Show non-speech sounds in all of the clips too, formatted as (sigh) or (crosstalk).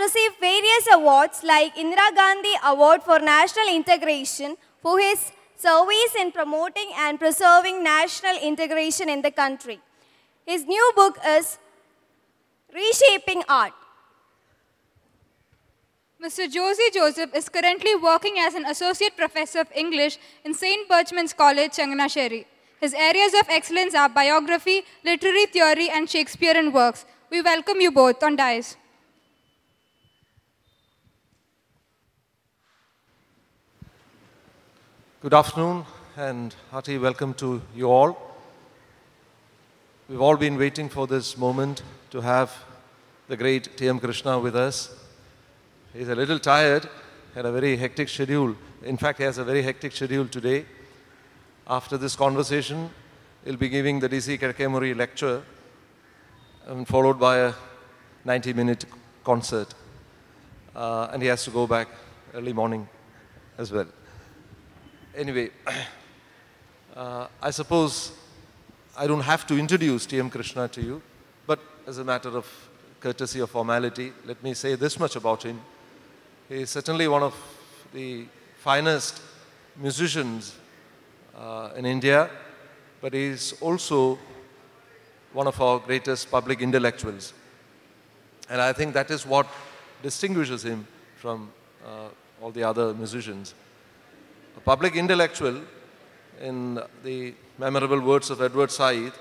received various awards like Indira Gandhi Award for National Integration for his service in promoting and preserving national integration in the country. His new book is Reshaping Art. Mr. Josie Joseph is currently working as an Associate Professor of English in St. Birchman's College, Changanassery. His areas of excellence are biography, literary theory, and Shakespearean works. We welcome you both on DICE. Good afternoon and hearty welcome to you all. We've all been waiting for this moment to have the great T.M. Krishna with us. He's a little tired, had a very hectic schedule. In fact, he has a very hectic schedule today. After this conversation, he'll be giving the D.C. Kerkemuri lecture, and um, followed by a 90-minute concert. Uh, and he has to go back early morning as well anyway, (clears throat) uh, I suppose I don't have to introduce T.M. Krishna to you, but as a matter of courtesy or formality, let me say this much about him. He is certainly one of the finest musicians uh, in India, but he is also one of our greatest public intellectuals. And I think that is what distinguishes him from uh, all the other musicians a public intellectual, in the memorable words of Edward Said,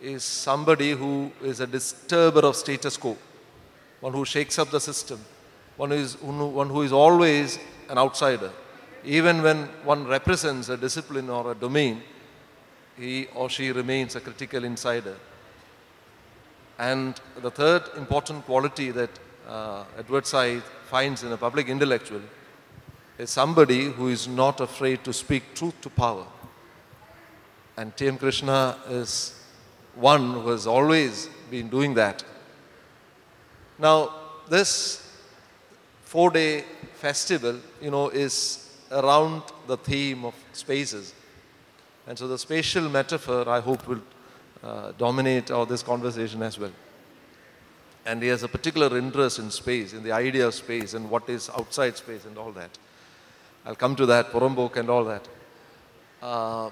is somebody who is a disturber of status quo, one who shakes up the system, one who is, one who is always an outsider. Even when one represents a discipline or a domain, he or she remains a critical insider. And the third important quality that uh, Edward Said finds in a public intellectual is somebody who is not afraid to speak truth to power. And T.M. Krishna is one who has always been doing that. Now, this four day festival, you know, is around the theme of spaces. And so the spatial metaphor, I hope, will uh, dominate all uh, this conversation as well. And he has a particular interest in space, in the idea of space and what is outside space and all that. I'll come to that, Purambok and all that. Uh,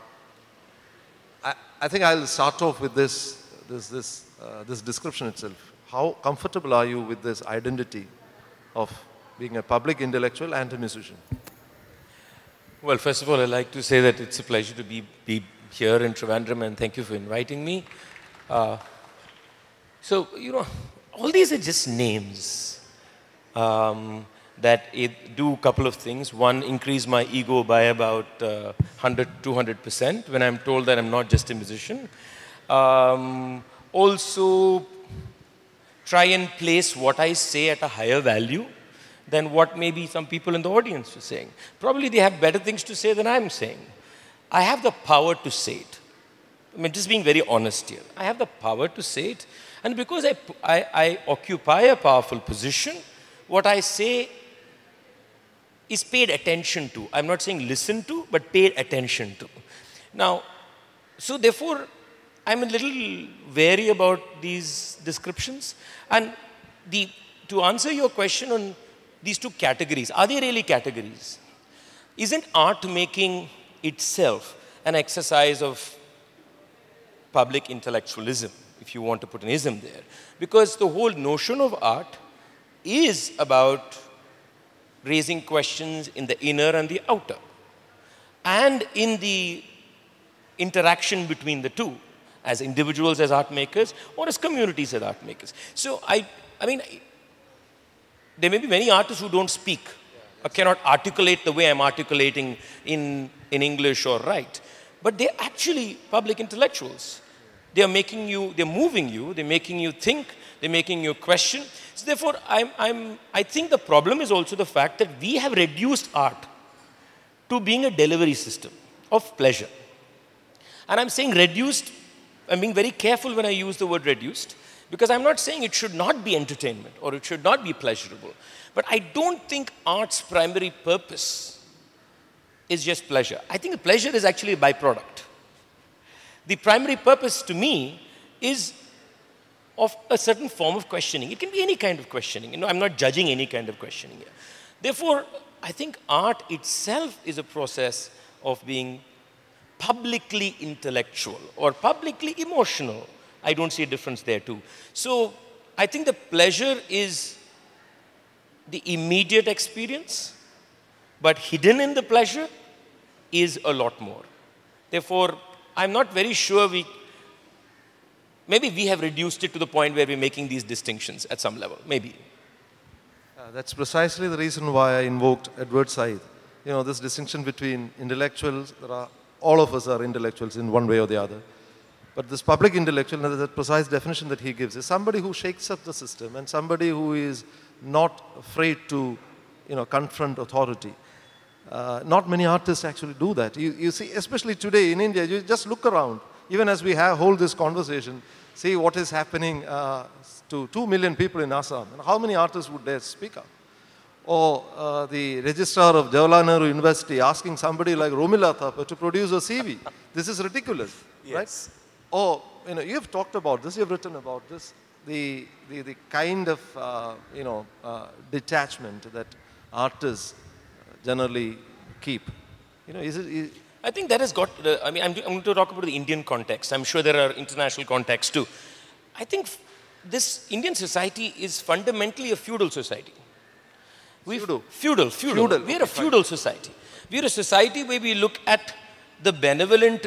I, I, think I'll start off with this, this, this, uh, this description itself. How comfortable are you with this identity of being a public intellectual and a musician? Well, first of all, I'd like to say that it's a pleasure to be, be here in Trivandrum and thank you for inviting me. Uh, so, you know, all these are just names. Um, that it do a couple of things. One, increase my ego by about uh, 100, 200% when I'm told that I'm not just a musician. Um, also, try and place what I say at a higher value than what maybe some people in the audience are saying. Probably they have better things to say than I'm saying. I have the power to say it. I mean, just being very honest here. I have the power to say it. And because I, I, I occupy a powerful position, what I say is paid attention to. I'm not saying listen to, but paid attention to. Now, so therefore, I'm a little wary about these descriptions. And the, to answer your question on these two categories, are they really categories? Isn't art making itself an exercise of public intellectualism, if you want to put an ism there? Because the whole notion of art is about raising questions in the inner and the outer. And in the interaction between the two, as individuals as art makers or as communities as art makers. So I, I mean, there may be many artists who don't speak or cannot articulate the way I'm articulating in, in English or right, but they're actually public intellectuals. They're making you, they're moving you, they're making you think, they're making you question. So therefore, I'm, I'm, I think the problem is also the fact that we have reduced art to being a delivery system of pleasure. And I'm saying reduced, I'm being very careful when I use the word reduced, because I'm not saying it should not be entertainment or it should not be pleasurable. But I don't think art's primary purpose is just pleasure. I think pleasure is actually a byproduct. The primary purpose to me is of a certain form of questioning. It can be any kind of questioning. You know, I'm not judging any kind of questioning here. Therefore, I think art itself is a process of being publicly intellectual or publicly emotional. I don't see a difference there too. So I think the pleasure is the immediate experience, but hidden in the pleasure is a lot more. Therefore, I'm not very sure we, maybe we have reduced it to the point where we're making these distinctions at some level, maybe. Uh, that's precisely the reason why I invoked Edward Said. You know, this distinction between intellectuals, are, all of us are intellectuals in one way or the other. But this public intellectual, that precise definition that he gives is somebody who shakes up the system and somebody who is not afraid to, you know, confront authority. Uh, not many artists actually do that. You, you, see, especially today in India, you just look around. Even as we have, hold this conversation, see what is happening uh, to 2 million people in Assam. And how many artists would dare speak up? Or uh, the registrar of Jawaharlal Nehru University asking somebody like Romila Thapa to produce a CV. this is ridiculous, yes. right? Or, you know, you have talked about this, you have written about this, the, the, the kind of, uh, you know, uh, detachment that artists generally keep? You know, is it? Is I think that has got, uh, I mean, I'm, I'm going to talk about the Indian context. I'm sure there are international contexts too. I think this Indian society is fundamentally a feudal society. We feudal. Feudal, feudal. feudal. We are okay, a feudal fine. society. We are a society where we look at the benevolent,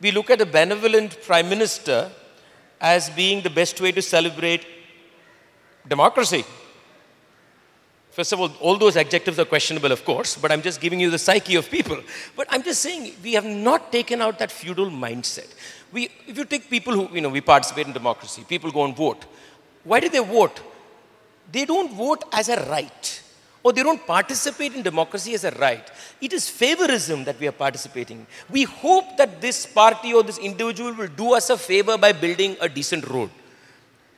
we look at a benevolent prime minister as being the best way to celebrate democracy. First of all, all those adjectives are questionable, of course, but I'm just giving you the psyche of people. But I'm just saying we have not taken out that feudal mindset. We, if you take people who, you know, we participate in democracy, people go and vote. Why do they vote? They don't vote as a right, or they don't participate in democracy as a right. It is favorism that we are participating. We hope that this party or this individual will do us a favor by building a decent road.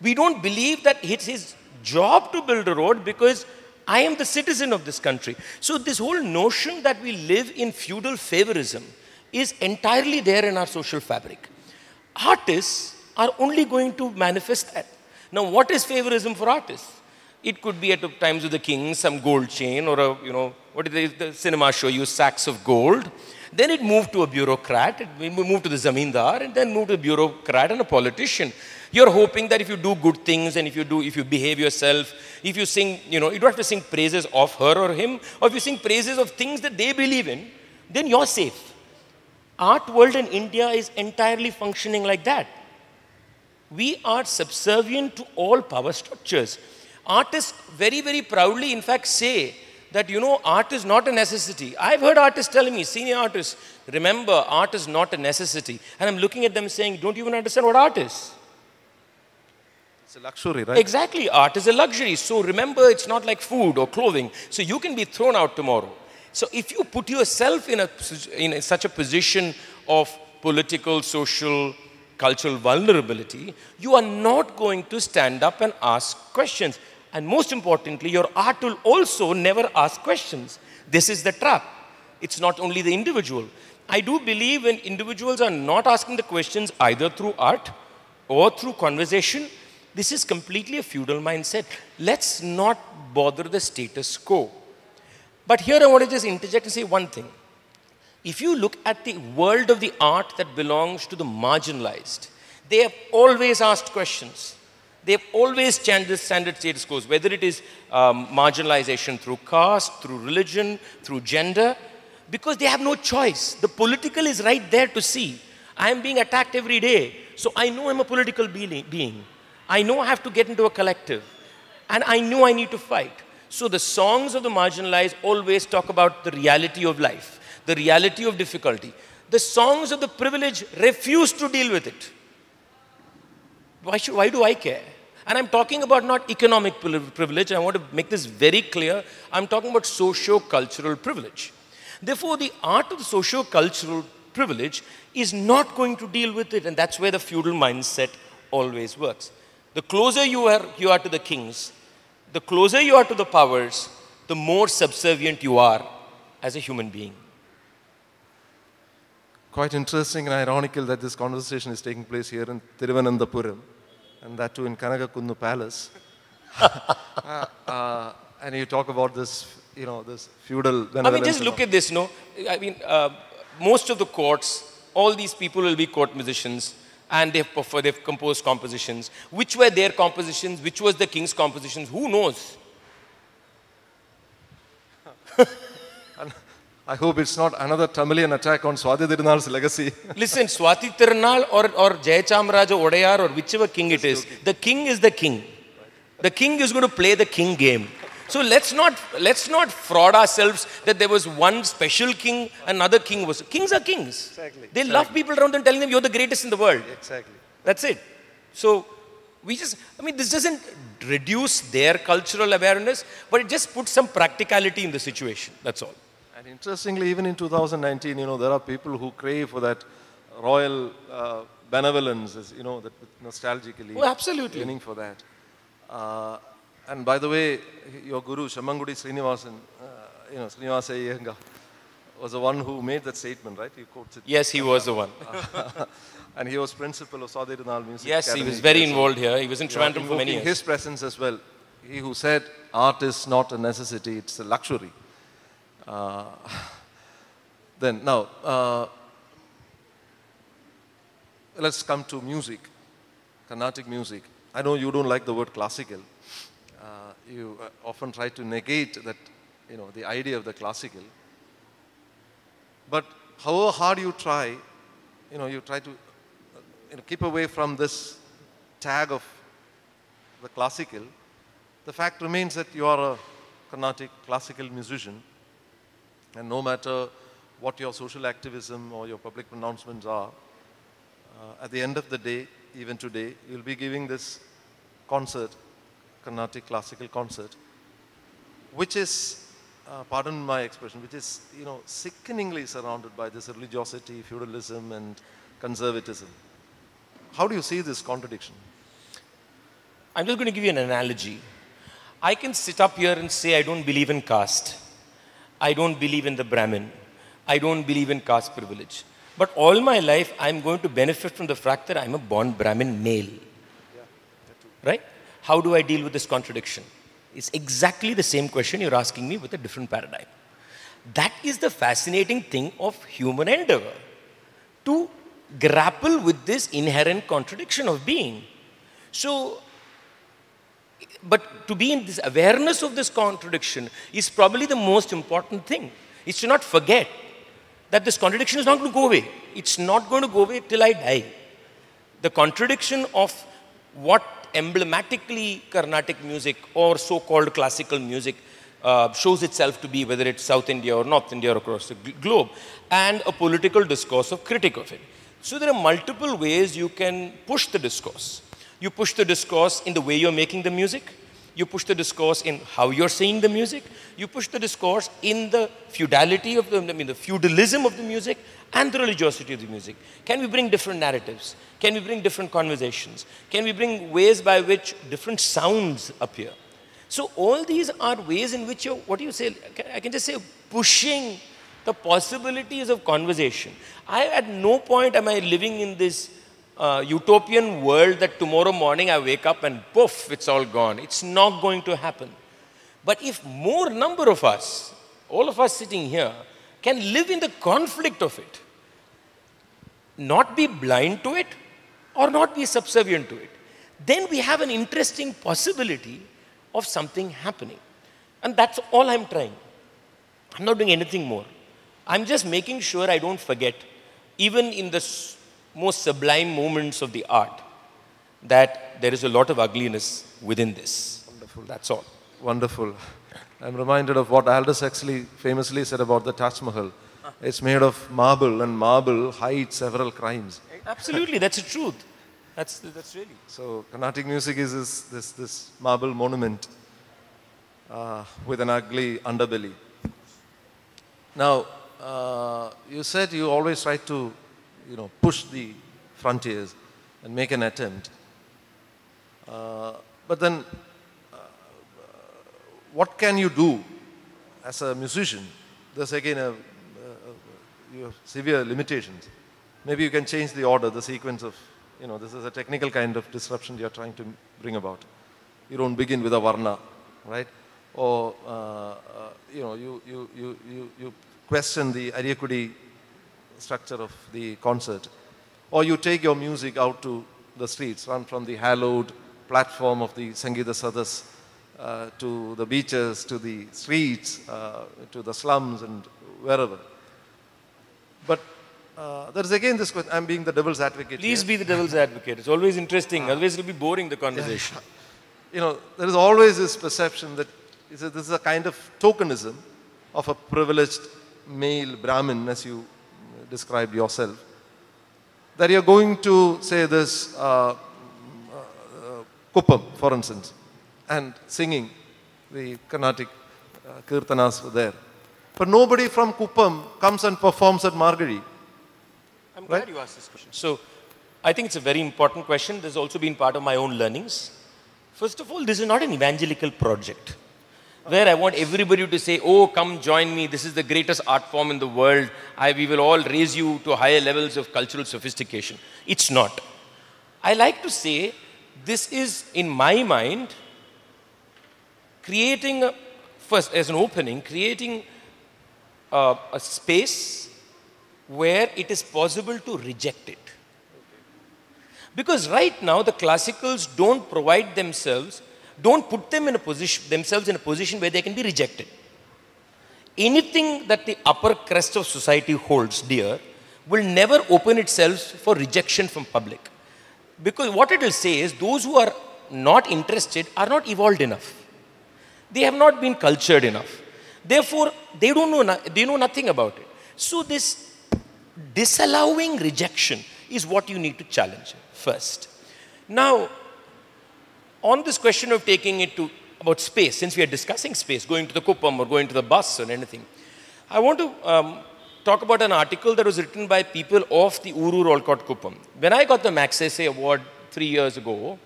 We don't believe that it's his job to build a road because I am the citizen of this country. So, this whole notion that we live in feudal favorism is entirely there in our social fabric. Artists are only going to manifest that. Now, what is favorism for artists? It could be at times with the king, some gold chain, or a, you know, what did the, the cinema show you, sacks of gold. Then it moved to a bureaucrat, it moved to the zamindar, and then moved to a bureaucrat and a politician. You're hoping that if you do good things and if you do, if you behave yourself, if you sing, you know, you don't have to sing praises of her or him, or if you sing praises of things that they believe in, then you're safe. Art world in India is entirely functioning like that. We are subservient to all power structures. Artists very, very proudly, in fact, say that you know art is not a necessity i've heard artists telling me senior artists remember art is not a necessity and i'm looking at them saying don't you even understand what art is it's a luxury, right? Exactly. Art is a luxury. So remember, it's not like food or clothing. So you can be thrown out tomorrow. So if you put yourself in, a, in such a position of political, social, cultural vulnerability, you are not going to stand up and ask questions. And most importantly, your art will also never ask questions. This is the trap. It's not only the individual. I do believe when individuals are not asking the questions either through art or through conversation, this is completely a feudal mindset. Let's not bother the status quo. But here I want to just interject and say one thing. If you look at the world of the art that belongs to the marginalized, they have always asked questions. They have always challenged standard status quo, whether it is um, marginalization through caste, through religion, through gender, because they have no choice. The political is right there to see. I am being attacked every day, so I know I'm a political being. I know I have to get into a collective, and I know I need to fight. So the songs of the marginalized always talk about the reality of life, the reality of difficulty. The songs of the privileged refuse to deal with it. Why, should, why do I care? And I'm talking about not economic privilege. I want to make this very clear. I'm talking about socio-cultural privilege. Therefore, the art of socio-cultural privilege is not going to deal with it. And that's where the feudal mindset always works. The closer you are, you are to the kings, the closer you are to the powers, the more subservient you are as a human being. Quite interesting and ironical that this conversation is taking place here in Thiruvananthapuram, and that too in Kanagakundu Palace. (laughs) Uh, uh, and you talk about this, you know, this feudal. I mean, just look at this. No, I mean, uh, most of the courts, all these people will be court musicians and they've, they've composed compositions. Which were their compositions? Which was the king's compositions? Who knows? (laughs) I hope it's not another Tamilian attack on Swati Tirunal's legacy. (laughs) Listen, Swati Tirunal or, or Jayachamraja Odayar or whichever king it is, the king is the king. The king is going to play the king game. So let's not, let's not fraud ourselves that there was one special king, another king was. Kings are kings. Exactly. They exactly. love people around them telling them you're the greatest in the world. Exactly. That's it. So we just, I mean, this doesn't reduce their cultural awareness, but it just puts some practicality in the situation. That's all. And interestingly, even in 2019, you know, there are people who crave for that royal uh, benevolence, you know, that nostalgically. Oh, absolutely. Yearning for that. Uh, and by the way, your guru, Shamangudi Srinivasan, uh, you know, Srinivasa Yenga, was the one who made that statement, right? You quotes it. Yes, he was the one. (laughs) and he was principal of Saudi Rinal Music Yes, Academy. he was very involved here. He was in Trivandrum for many years. His presence as well. He who said, art is not a necessity, it's a luxury. Uh, (laughs) then, now, uh, let's come to music, Carnatic music. I know you don't like the word classical, uh, you uh, often try to negate that, you know, the idea of the classical. But however hard you try, you know, you try to uh, you know, keep away from this tag of the classical, the fact remains that you are a Carnatic classical musician. And no matter what your social activism or your public pronouncements are, uh, at the end of the day, even today, you'll be giving this concert Carnatic classical concert, which is, uh, pardon my expression, which is, you know, sickeningly surrounded by this religiosity, feudalism, and conservatism. How do you see this contradiction? I'm just going to give you an analogy. I can sit up here and say I don't believe in caste. I don't believe in the Brahmin. I don't believe in caste privilege. But all my life, I'm going to benefit from the fact that I'm a born Brahmin male. Yeah, right? how do I deal with this contradiction? It's exactly the same question you're asking me with a different paradigm. That is the fascinating thing of human endeavor to grapple with this inherent contradiction of being. So, but to be in this awareness of this contradiction is probably the most important thing, is to not forget that this contradiction is not going to go away. It's not going to go away till I die. The contradiction of what emblematically Carnatic music or so-called classical music uh, shows itself to be, whether it's South India or North India or across the globe, and a political discourse of critic of it. So there are multiple ways you can push the discourse. You push the discourse in the way you're making the music. You push the discourse in how you're saying the music. You push the discourse in the feudality of the, I mean, the feudalism of the music and the religiosity of the music? Can we bring different narratives? Can we bring different conversations? Can we bring ways by which different sounds appear? So all these are ways in which you're, what do you say, I can just say pushing the possibilities of conversation. I, at no point am I living in this uh, utopian world that tomorrow morning I wake up and poof, it's all gone. It's not going to happen. But if more number of us, all of us sitting here, can live in the conflict of it, not be blind to it or not be subservient to it, then we have an interesting possibility of something happening. And that's all I'm trying. I'm not doing anything more. I'm just making sure I don't forget, even in the most sublime moments of the art, that there is a lot of ugliness within this. Wonderful. That's all. Wonderful. I'm reminded of what Aldous Huxley famously said about the Taj Mahal. It's made of marble, and marble hides several crimes. Absolutely, that's the truth. That's, that's really. So, Carnatic music is this, this, this marble monument uh, with an ugly underbelly. Now, uh, you said you always try to, you know, push the frontiers and make an attempt. Uh, but then what can you do as a musician? There's again a, a, a severe limitations. Maybe you can change the order, the sequence of, you know, this is a technical kind of disruption you're trying to bring about. You don't begin with a varna, right? Or, uh, uh, you know, you, you, you, you, you question the adequate structure of the concert. Or you take your music out to the streets, run from the hallowed platform of the Sangita Sadas uh, to the beaches, to the streets, uh, to the slums and wherever. But uh, there is again this question, I'm being the devil's advocate. Please here. be the devil's advocate. It's always interesting. Otherwise, it'll be boring, the conversation. you know, there is always this perception that this is a kind of tokenism of a privileged male Brahmin, as you described yourself, that you're going to, say, this uh, uh for instance, and singing the Carnatic uh, kirtanas were there. But nobody from Kuppam comes and performs at Margari. I'm right? glad you asked this question. So I think it's a very important question. This has also been part of my own learnings. First of all, this is not an evangelical project where I want everybody to say, oh, come join me. This is the greatest art form in the world. I, we will all raise you to higher levels of cultural sophistication. It's not. I like to say this is, in my mind, creating, a, first as an opening, creating a, uh, a space where it is possible to reject it. Because right now the classicals don't provide themselves, don't put them in a position, themselves in a position where they can be rejected. Anything that the upper crust of society holds dear will never open itself for rejection from public. Because what it will say is those who are not interested are not evolved enough. They have not been cultured enough. Therefore, they don't know, they know nothing about it. So this disallowing rejection is what you need to challenge first. Now, on this question of taking it to about space, since we are discussing space, going to the Kupam or going to the bus or anything, I want to um, talk about an article that was written by people of the Uru Rolcott Kupam. When I got the Max Essay Award three years ago,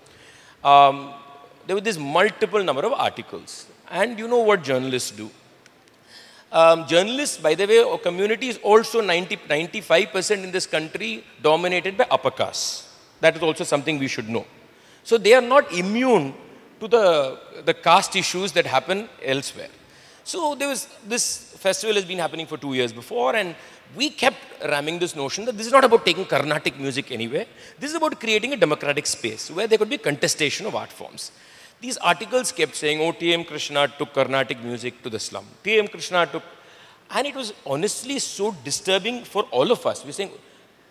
um, there were this multiple number of articles. And you know what journalists do. Um, journalists, by the way, our community is also 90, 95% in this country dominated by upper caste. That is also something we should know. So they are not immune to the, the caste issues that happen elsewhere. So there was this festival has been happening for two years before and we kept ramming this notion that this is not about taking Carnatic music anywhere. This is about creating a democratic space where there could be contestation of art forms. These articles kept saying, oh, T.M. Krishna took Carnatic music to the slum. T.M. Krishna took... And it was honestly so disturbing for all of us. we saying,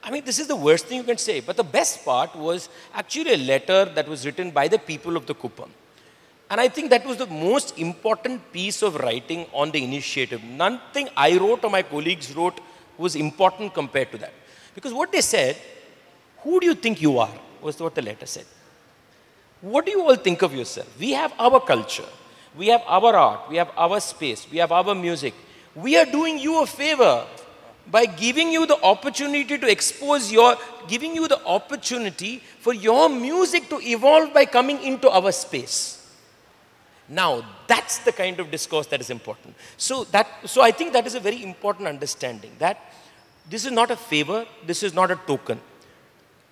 I mean, this is the worst thing you can say. But the best part was actually a letter that was written by the people of the Kupam. And I think that was the most important piece of writing on the initiative. Nothing I wrote or my colleagues wrote was important compared to that. Because what they said, who do you think you are, was what the letter said. What do you all think of yourself? We have our culture, we have our art, we have our space, we have our music. We are doing you a favor by giving you the opportunity to expose your, giving you the opportunity for your music to evolve by coming into our space. Now, that's the kind of discourse that is important. So, that, so I think that is a very important understanding that this is not a favor, this is not a token.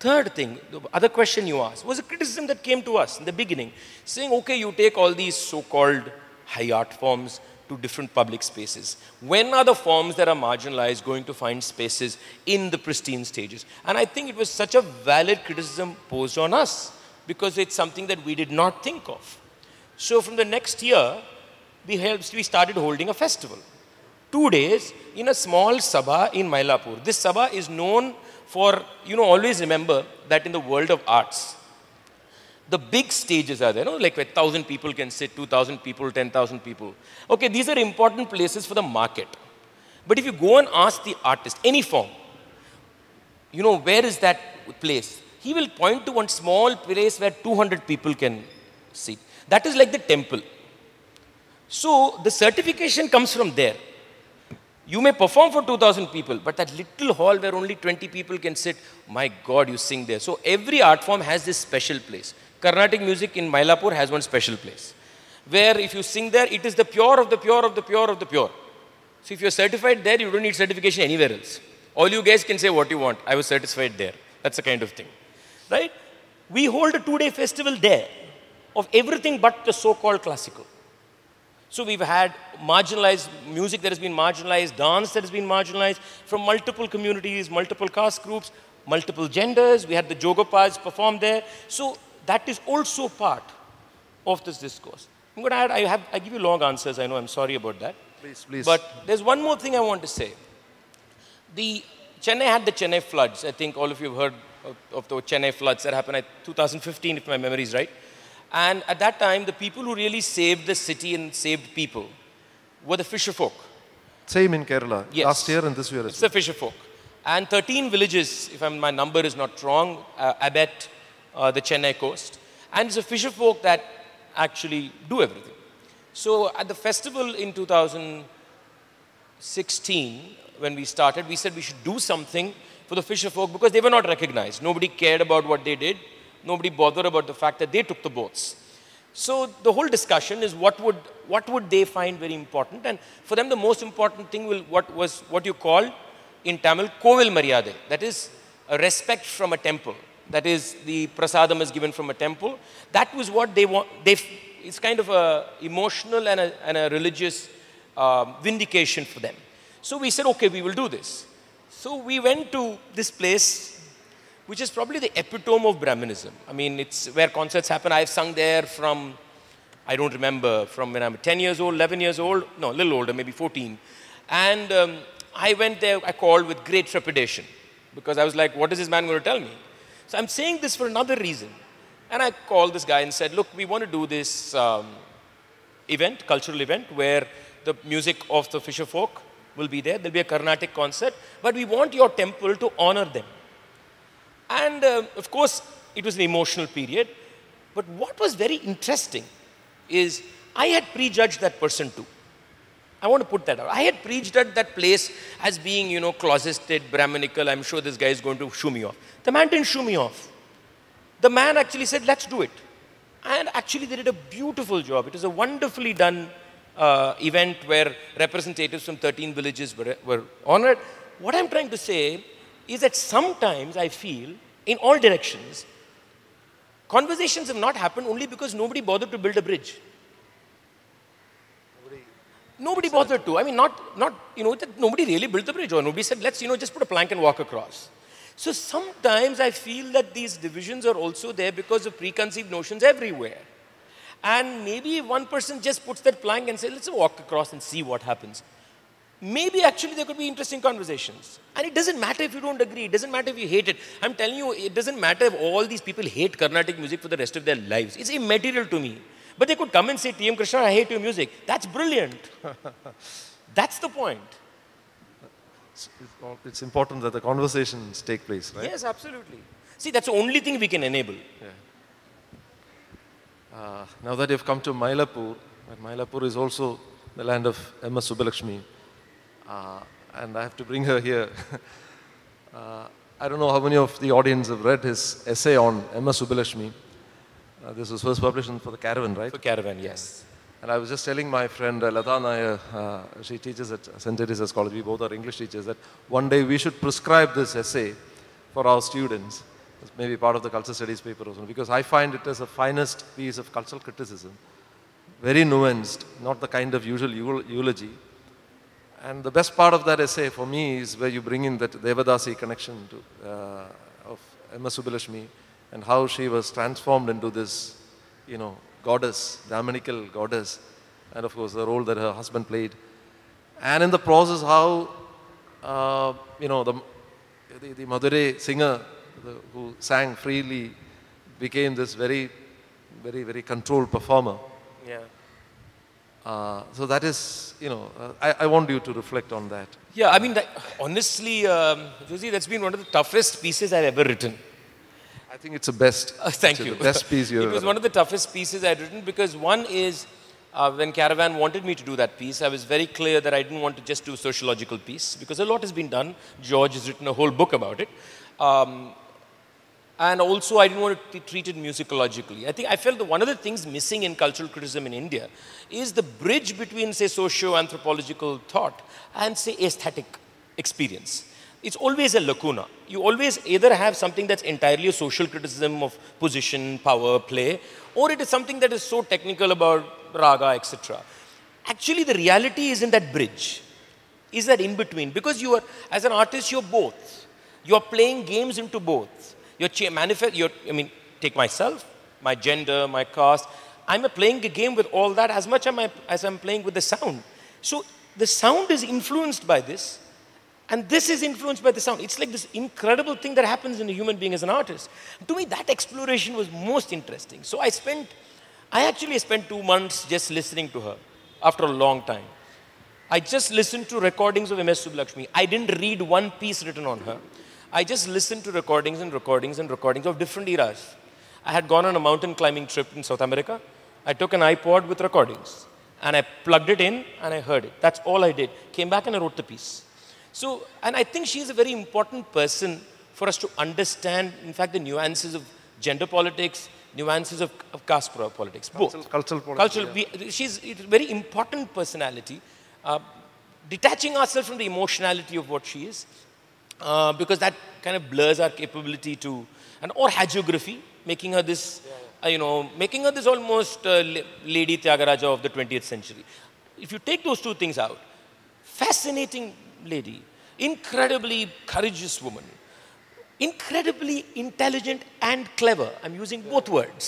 Third thing, the other question you asked was a criticism that came to us in the beginning, saying, okay, you take all these so-called high art forms to different public spaces. When are the forms that are marginalized going to find spaces in the pristine stages? And I think it was such a valid criticism posed on us because it's something that we did not think of. So from the next year, we, helped, we started holding a festival. Two days in a small sabha in Mailapur. This sabha is known for, you know, always remember that in the world of arts, the big stages are there, you know, like where 1,000 people can sit, 2,000 people, 10,000 people. Okay, these are important places for the market. But if you go and ask the artist, any form, you know, where is that place? He will point to one small place where 200 people can sit. That is like the temple. So the certification comes from there. You may perform for 2,000 people, but that little hall where only 20 people can sit, my God, you sing there. So every art form has this special place. Carnatic music in Mailapur has one special place, where if you sing there, it is the pure of the pure of the pure of the pure. So if you're certified there, you don't need certification anywhere else. All you guys can say what you want. I was satisfied there. That's the kind of thing. Right? We hold a two-day festival there of everything but the so-called classical. So we've had marginalized music that has been marginalized, dance that has been marginalized from multiple communities, multiple caste groups, multiple genders. We had the Jogopas perform there. So that is also part of this discourse. I'm going to add, I, have, I give you long answers, I know, I'm sorry about that. Please, please. But there's one more thing I want to say. The Chennai had the Chennai floods. I think all of you have heard of, of the Chennai floods that happened in 2015, if my memory is right. And at that time, the people who really saved the city and saved people were the fisher folk. Same in Kerala, yes. last year and this year as it's well. It's the fisher folk. And 13 villages, if I'm, my number is not wrong, uh, abet uh, the Chennai coast. And it's the fisher folk that actually do everything. So at the festival in 2016, when we started, we said we should do something for the fisher folk because they were not recognized. Nobody cared about what they did. Nobody bothered about the fact that they took the boats. So the whole discussion is what would, what would they find very important and for them the most important thing will, what was what you call in Tamil "Kovil mariyade that is a respect from a temple that is the prasadam is given from a temple that was what they want they it's kind of a emotional and a, and a religious uh, vindication for them so we said okay we will do this so we went to this place which is probably the epitome of Brahminism. I mean, it's where concerts happen. I've sung there from, I don't remember, from when I'm 10 years old, 11 years old, no, a little older, maybe 14. And um, I went there, I called with great trepidation because I was like, what is this man going to tell me? So I'm saying this for another reason. And I called this guy and said, look, we want to do this um, event, cultural event, where the music of the fisher folk will be there. There'll be a Carnatic concert, but we want your temple to honor them. And um, of course, it was an emotional period. But what was very interesting is I had prejudged that person too. I want to put that out. I had prejudged that place as being, you know, closeted, Brahminical. I'm sure this guy is going to shoo me off. The man didn't shoo me off. The man actually said, let's do it. And actually, they did a beautiful job. It was a wonderfully done uh, event where representatives from 13 villages were, were honored. What I'm trying to say is that sometimes I feel in all directions, conversations have not happened only because nobody bothered to build a bridge. Nobody, bothered to. I mean, not, not, you know, that nobody really built the bridge or nobody said, let's, you know, just put a plank and walk across. So sometimes I feel that these divisions are also there because of preconceived notions everywhere. And maybe one person just puts that plank and says, let's walk across and see what happens maybe actually there could be interesting conversations. And it doesn't matter if you don't agree, it doesn't matter if you hate it. I'm telling you, it doesn't matter if all these people hate Carnatic music for the rest of their lives. It's immaterial to me. But they could come and say, T.M. Krishna, I hate your music. That's brilliant. (laughs) That's the point. It's, important that the conversations take place, right? Yes, absolutely. See, that's the only thing we can enable. Yeah. Uh, now that you've come to Mailapur, and Mailapur is also the land of Emma Subbalakshmi, uh, and I have to bring her here. (laughs) uh, I don't know how many of the audience have read his essay on Emma Subbulakshmi. Uh, this was first published for the Caravan, right? For Caravan, yes. And I was just telling my friend uh, uh, she teaches at St. Teresa's College, we both are English teachers, that one day we should prescribe this essay for our students. It's maybe part of the cultural studies paper or something, because I find it as the finest piece of cultural criticism. Very nuanced, not the kind of usual eulogy, and the best part of that essay for me is where you bring in that Devadasi connection to, uh, of Emma Subbulakshmi and how she was transformed into this, you know, goddess, Brahminical goddess, and of course the role that her husband played. And in the process, how, uh, you know, the, the, the Madurai singer the, who sang freely became this very, very, very controlled performer. Uh, so that is, you know, uh, I, I, want you to reflect on that. Yeah, I mean, that, honestly, um, Josie, that's been one of the toughest pieces I've ever written. I think it's the best. Uh, thank you. best piece you. (laughs) it was one of the toughest pieces I'd written because one is uh, when Caravan wanted me to do that piece, I was very clear that I didn't want to just do a sociological piece because a lot has been done. George has written a whole book about it. Um, and also, I didn't want to treat it musicologically. I think I felt that one of the things missing in cultural criticism in India is the bridge between, say, socio-anthropological thought and, say, aesthetic experience it's always a lacuna. You always either have something that's entirely a social criticism of position, power, play, or it is something that is so technical about raga, etc. Actually, the reality is in that bridge, is that in between, because you are, as an artist, you're both. You're playing games into both. You're manifest, you're, I mean, take myself, my gender, my caste. I'm playing a game with all that as much as I'm playing with the sound. So the sound is influenced by this, and this is influenced by the sound. It's like this incredible thing that happens in a human being as an artist. To me, that exploration was most interesting. So I spent, I actually spent two months just listening to her after a long time. I just listened to recordings of M.S. Subbulakshmi. I didn't read one piece written on her. I just listened to recordings and recordings and recordings of different eras. I had gone on a mountain climbing trip in South America. I took an iPod with recordings and I plugged it in and I heard it. That's all I did. Came back and I wrote the piece. So, and I think she's a very important person for us to understand, in fact, the nuances of gender politics, nuances of, of caste politics. Cultural, both. Cultural politics. Cultural, yeah. we, she's a very important personality. Uh, detaching ourselves from the emotionality of what she is uh, because that kind of blurs our capability to, and or hagiography, making her this, Uh, you know, making her this almost uh, Lady Tyagaraja of the 20th century. If you take those two things out, fascinating lady, incredibly courageous woman, incredibly intelligent and clever. I'm using both words.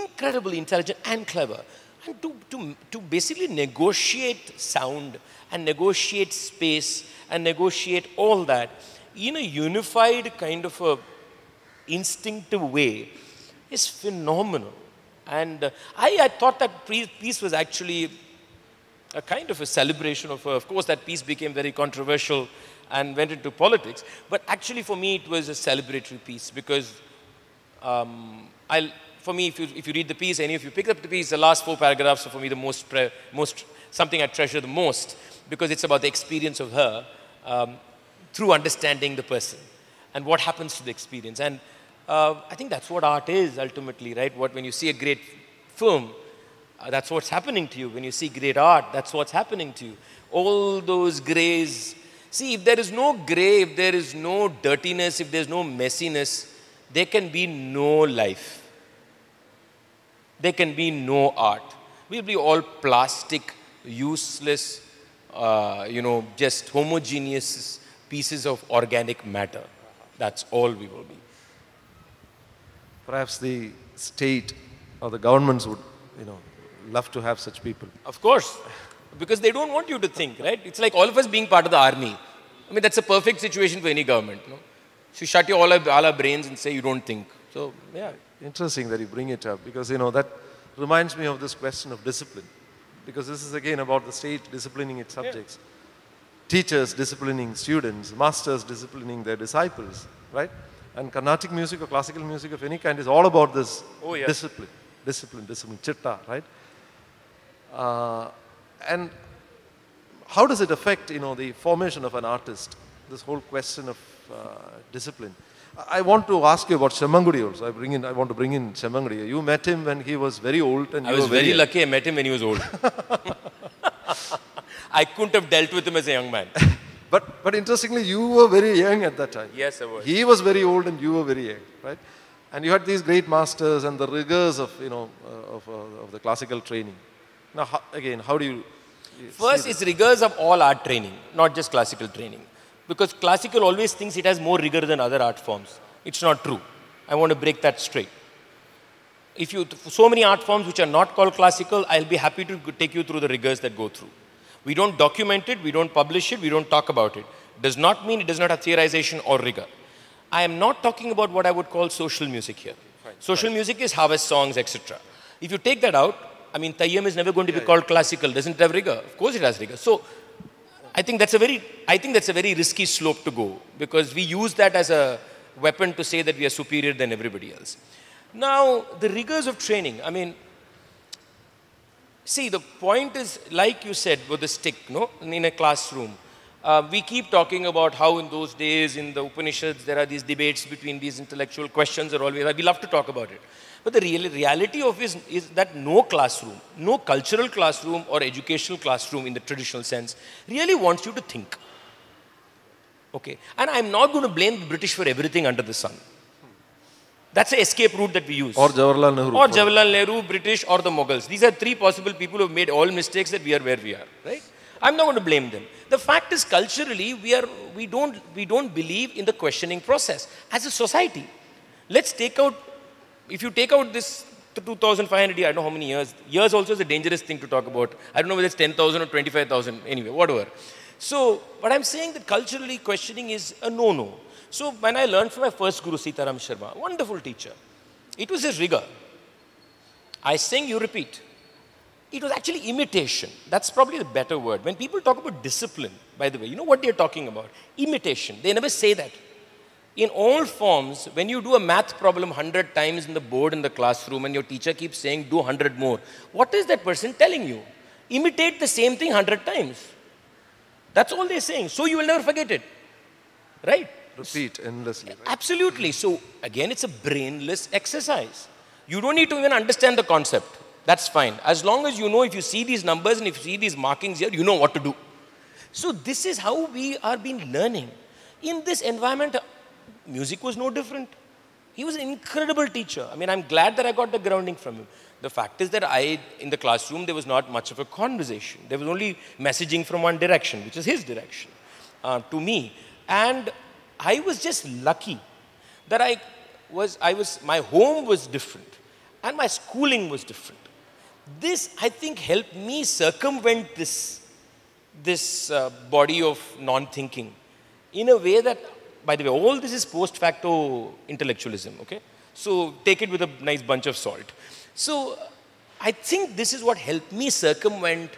Incredibly intelligent and clever. And to, to, to basically negotiate sound and negotiate space and negotiate all that in a unified kind of a instinctive way is phenomenal. And uh, I, I thought that peace was actually a kind of a celebration of, uh, of course, that peace became very controversial and went into politics. But actually, for me, it was a celebratory piece because um, I'll, for me, if you, if you read the piece, any of you pick up the piece, the last four paragraphs are for me the most, most something I treasure the most because it's about the experience of her um, through understanding the person and what happens to the experience. And uh, I think that's what art is ultimately, right? What when you see a great film, uh, that's what's happening to you. When you see great art, that's what's happening to you. All those grays. See, if there is no gray, if there is no dirtiness, if there's no messiness, there can be no life. There can be no art. We'll be all plastic, useless, uh, you know, just homogeneous pieces of organic matter. That's all we will be. Perhaps the state or the governments would, you know, love to have such people. Of course, because they don't want you to think, right? It's like all of us being part of the army. I mean, that's a perfect situation for any government. No? So shut your all our, all our brains and say you don't think. So, yeah. Interesting that you bring it up because, you know, that reminds me of this question of discipline because this is again about the state disciplining its subjects. Yeah. Teachers disciplining students, masters disciplining their disciples, right? And Carnatic music or classical music of any kind is all about this oh, yeah. discipline, discipline, discipline, chitta, right? Uh, and how does it affect, you know, the formation of an artist? This whole question of uh, discipline. I want to ask you about Shemangudi also. I bring in. I want to bring in Shemangudi. You met him when he was very old, and I was very, very lucky. I met him when he was old. (laughs) I couldn't have dealt with him as a young man. (laughs) but but interestingly, you were very young at that time. Yes, I was. He was very old, and you were very young, right? And you had these great masters and the rigors of you know uh, of, uh, of the classical training. Now how, again, how do you? First, it's rigors of all art training, not just classical training because classical always thinks it has more rigor than other art forms. It's not true. I want to break that straight. If you, so many art forms which are not called classical, I'll be happy to take you through the rigors that go through. We don't document it, we don't publish it, we don't talk about it. Does not mean it does not have theorization or rigor. I am not talking about what I would call social music here. social music is harvest songs, etc. If you take that out, I mean, Tayyam is never going to yeah, be yeah. called classical. Doesn't it have rigor? Of course it has rigor. So I think that's a very, I think that's a very risky slope to go because we use that as a weapon to say that we are superior than everybody else. Now, the rigors of training, I mean, see, the point is, like you said, with the stick, no, in a classroom. Uh, we keep talking about how in those days in the Upanishads there are these debates between these intellectual questions are always, we love to talk about it. But the real, reality of is, is that no classroom, no cultural classroom or educational classroom in the traditional sense really wants you to think. Okay. And I'm not going to blame the British for everything under the sun. That's an escape route that we use. Or Jawaharlal Nehru. Or Jawaharlal Nehru, British, or the Mughals. These are three possible people who have made all mistakes that we are where we are, right? I'm not going to blame them. The fact is, culturally, we, are, we, don't, we don't believe in the questioning process as a society. Let's take out, if you take out this 2,500 I don't know how many years. Years also is a dangerous thing to talk about. I don't know whether it's 10,000 or 25,000, anyway, whatever. So, but I'm saying that culturally questioning is a no-no. So when I learned from my first guru, Sitaram Sharma, wonderful teacher, it was his rigor. I sing, you repeat. It was actually imitation. That's probably the better word. When people talk about discipline, by the way, you know what they're talking about? Imitation. They never say that. In all forms, when you do a math problem 100 times in the board in the classroom and your teacher keeps saying, do 100 more, what is that person telling you? Imitate the same thing 100 times. That's all they're saying. So you will never forget it. Right? Repeat endlessly. Right? Absolutely. So again, it's a brainless exercise. You don't need to even understand the concept. That's fine. As long as you know, if you see these numbers and if you see these markings here, you know what to do. So this is how we are being learning. In this environment, uh, music was no different. He was an incredible teacher. I mean, I'm glad that I got the grounding from him. The fact is that I, in the classroom, there was not much of a conversation. There was only messaging from one direction, which is his direction, uh, to me. And I was just lucky that I was, I was, my home was different and my schooling was different. This, I think, helped me circumvent this, this uh, body of non thinking in a way that, by the way, all this is post facto intellectualism, okay? So take it with a nice bunch of salt. So I think this is what helped me circumvent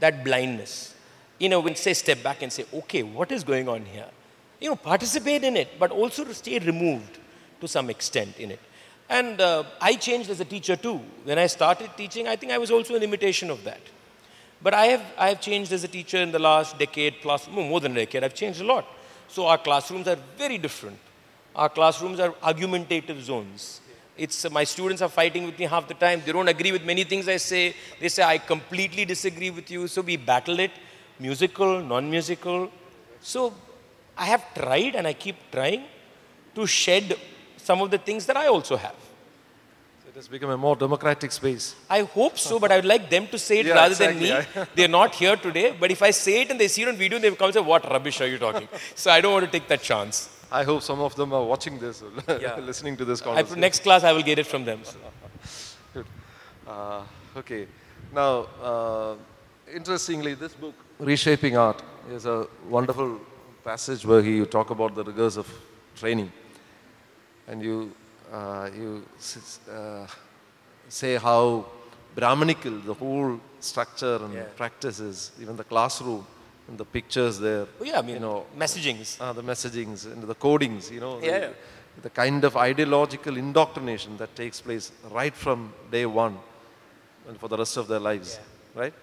that blindness. You know, when say step back and say, okay, what is going on here? You know, participate in it, but also stay removed to some extent in it. And uh, I changed as a teacher too. When I started teaching, I think I was also an imitation of that. But I have, I have changed as a teacher in the last decade plus, more than a decade, I've changed a lot. So our classrooms are very different. Our classrooms are argumentative zones. It's, uh, my students are fighting with me half the time. They don't agree with many things I say. They say, I completely disagree with you. So we battle it, musical, non-musical. So I have tried and I keep trying to shed some of the things that I also have. So it has become a more democratic space. I hope so, but I would like them to say it yeah, rather exactly. than me. (laughs) They're not here today, but if I say it and they see it on video, they will come and say, What rubbish are you talking? (laughs) so I don't want to take that chance. I hope some of them are watching this, (laughs) yeah. listening to this conversation. I, next class, I will get it from them. Good. Uh, okay. Now, uh, interestingly, this book, Reshaping Art, is a wonderful passage where you talk about the rigors of training and you, uh, you uh, say how Brahmanical the whole structure and yeah. practices, even the classroom and the pictures there. Oh, yeah, I mean, you know, messagings. Uh, the messagings and the codings, you know. Yeah. The, the kind of ideological indoctrination that takes place right from day one and for the rest of their lives, yeah. right?